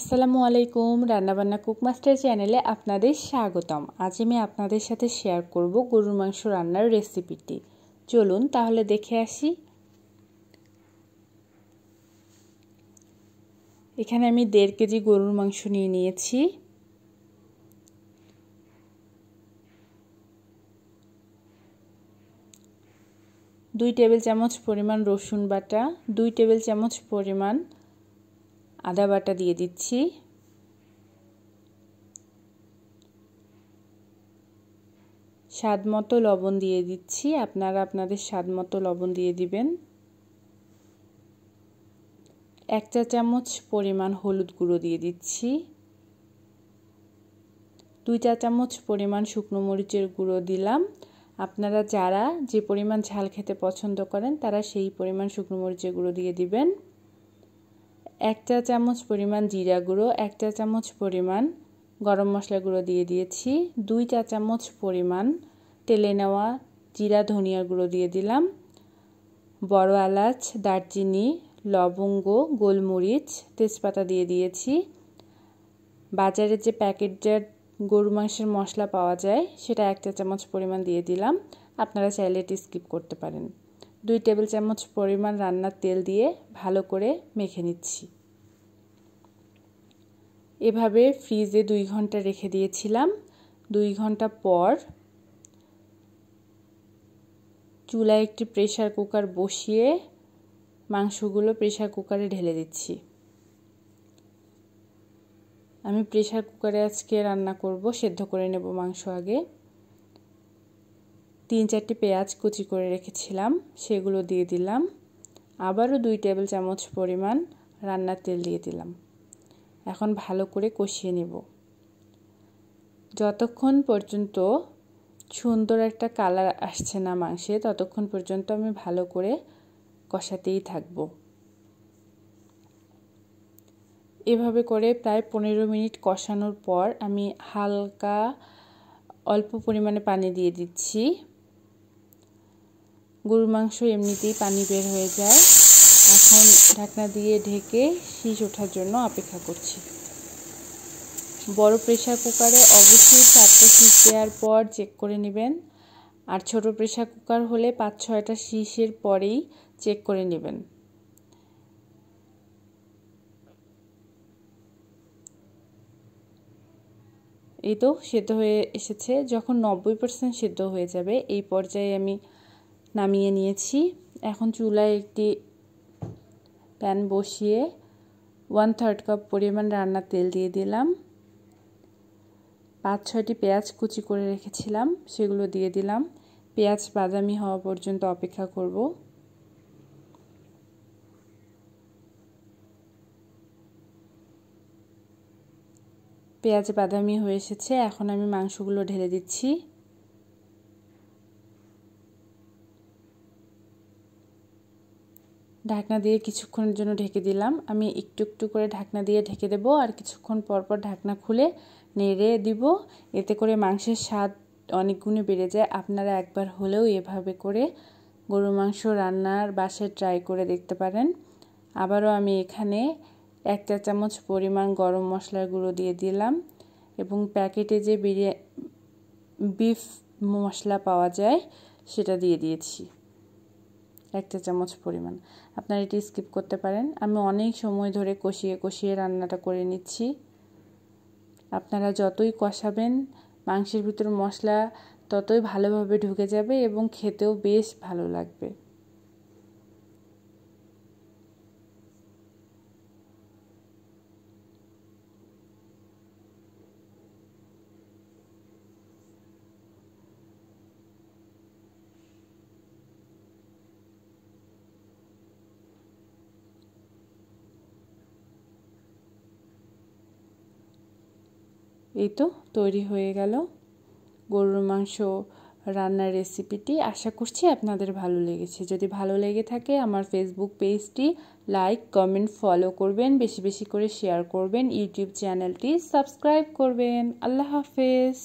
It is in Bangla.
আসসালামু আলাইকুম রান্নাবান্না কুকমাস্টার চ্যানেলে আপনাদের স্বাগতম আজ আমি আপনাদের সাথে শেয়ার করব গরুর মাংস রান্নার রেসিপিটি চলুন তাহলে দেখে আসি এখানে আমি দেড় কেজি গরুর মাংস নিয়ে নিয়েছি দুই টেবিল চামচ পরিমাণ রসুন বাটা দুই টেবিল চামচ পরিমাণ আদা বাটা দিয়ে দিচ্ছি স্বাদ মতো লবণ দিয়ে দিচ্ছি আপনারা আপনাদের স্বাদ মতো লবণ দিয়ে দিবেন এক চা চামচ পরিমাণ হলুদ গুঁড়ো দিয়ে দিচ্ছি দুই চা চামচ পরিমাণ শুকনো মরিচের গুঁড়ো দিলাম আপনারা যারা যে পরিমাণ ঝাল খেতে পছন্দ করেন তারা সেই পরিমাণ শুকনো মরিচের গুঁড়ো দিয়ে দিবেন এক চা চামচ পরিমাণ জিরা গুঁড়ো এক চা চামচ পরিমাণ গরম মশলা গুঁড়ো দিয়ে দিয়েছি দুই চা চামচ পরিমাণ তেলে নেওয়া জিরা ধনিয়া গুঁড়ো দিয়ে দিলাম বড় এলাচ দারচিনি লবঙ্গ গোলমরিচ তেজপাতা দিয়ে দিয়েছি বাজারে যে প্যাকেটজাত গরু মাংসের মশলা পাওয়া যায় সেটা এক চা চামচ পরিমাণ দিয়ে দিলাম আপনারা চাইলে এটি স্কিপ করতে পারেন দুই টেবিল চামচ পরিমাণ রান্নার তেল দিয়ে ভালো করে মেখে নিচ্ছি এভাবে ফ্রিজে দুই ঘন্টা রেখে দিয়েছিলাম দুই ঘন্টা পর চুলায় একটি প্রেশার কুকার বসিয়ে মাংসগুলো প্রেশার কুকারে ঢেলে দিচ্ছি আমি প্রেশার কুকারে আজকে রান্না করব সেদ্ধ করে নেব মাংস আগে তিন চারটি পেঁয়াজ কুচি করে রেখেছিলাম সেগুলো দিয়ে দিলাম আবারও দুই টেবিল চামচ পরিমাণ রান্নার তেল দিয়ে দিলাম এখন ভালো করে কষিয়ে নেব যতক্ষণ পর্যন্ত সুন্দর একটা কালার আসছে না মাংসে ততক্ষণ পর্যন্ত আমি ভালো করে কষাতেই থাকব এভাবে করে প্রায় পনেরো মিনিট কষানোর পর আমি হালকা অল্প পরিমাণে পানি দিয়ে দিচ্ছি গরুর মাংস এমনিতেই পানি বের হয়ে যায় এখন ঢাকনা দিয়ে ঢেকে শীষ ওঠার জন্য অপেক্ষা করছি বড় প্রেশার কুকারে অবশ্যই চারটে শীষ দেওয়ার পর চেক করে নেবেন আর ছোট প্রেশার কুকার হলে পাঁচ ছয়টা শীষের পরেই চেক করে নেবেন এই তো সেদ্ধ হয়ে এসেছে যখন নব্বই পার্সেন্ট সেদ্ধ হয়ে যাবে এই পর্যায়ে আমি নামিয়ে নিয়েছি এখন চুলায় একটি প্যান বসিয়ে ওয়ান থার্ড কাপ পরিমাণ রান্নার তেল দিয়ে দিলাম পাঁচ ছয়টি পেঁয়াজ কুচি করে রেখেছিলাম সেগুলো দিয়ে দিলাম পেঁয়াজ বাদামি হওয়া পর্যন্ত অপেক্ষা করব পেঁয়াজ বাদামি হয়ে এসেছে এখন আমি মাংসগুলো ঢেলে দিচ্ছি ঢাকনা দিয়ে কিছুক্ষণের জন্য ঢেকে দিলাম আমি একটু একটু করে ঢাকনা দিয়ে ঢেকে দেবো আর কিছুক্ষণ পরপর ঢাকনা খুলে নেড়ে দিব এতে করে মাংসের স্বাদ অনেক গুণে বেড়ে যায় আপনারা একবার হলেও এভাবে করে গরু মাংস রান্নার বাসে ট্রাই করে দেখতে পারেন আবারও আমি এখানে এক চা চামচ পরিমাণ গরম মশলার গুঁড়ো দিয়ে দিলাম এবং প্যাকেটে যে বিরিয়া বিফ মশলা পাওয়া যায় সেটা দিয়ে দিয়েছি এক চা চামচ পরিমাণ আপনারা এটি স্কিপ করতে পারেন আমি অনেক সময় ধরে কষিয়ে কষিয়ে রান্নাটা করে নিচ্ছি আপনারা যতই কষাবেন মাংসের ভিতর মশলা ততই ভালোভাবে ঢুকে যাবে এবং খেতেও বেশ ভালো লাগবে এই তো তৈরি হয়ে গেল গরুর মাংস রান্নার রেসিপিটি আশা করছি আপনাদের ভালো লেগেছে যদি ভালো লেগে থাকে আমার ফেসবুক পেজটি লাইক কমেন্ট ফলো করবেন বেশি বেশি করে শেয়ার করবেন ইউটিউব চ্যানেলটি সাবস্ক্রাইব করবেন আল্লাহ হাফেজ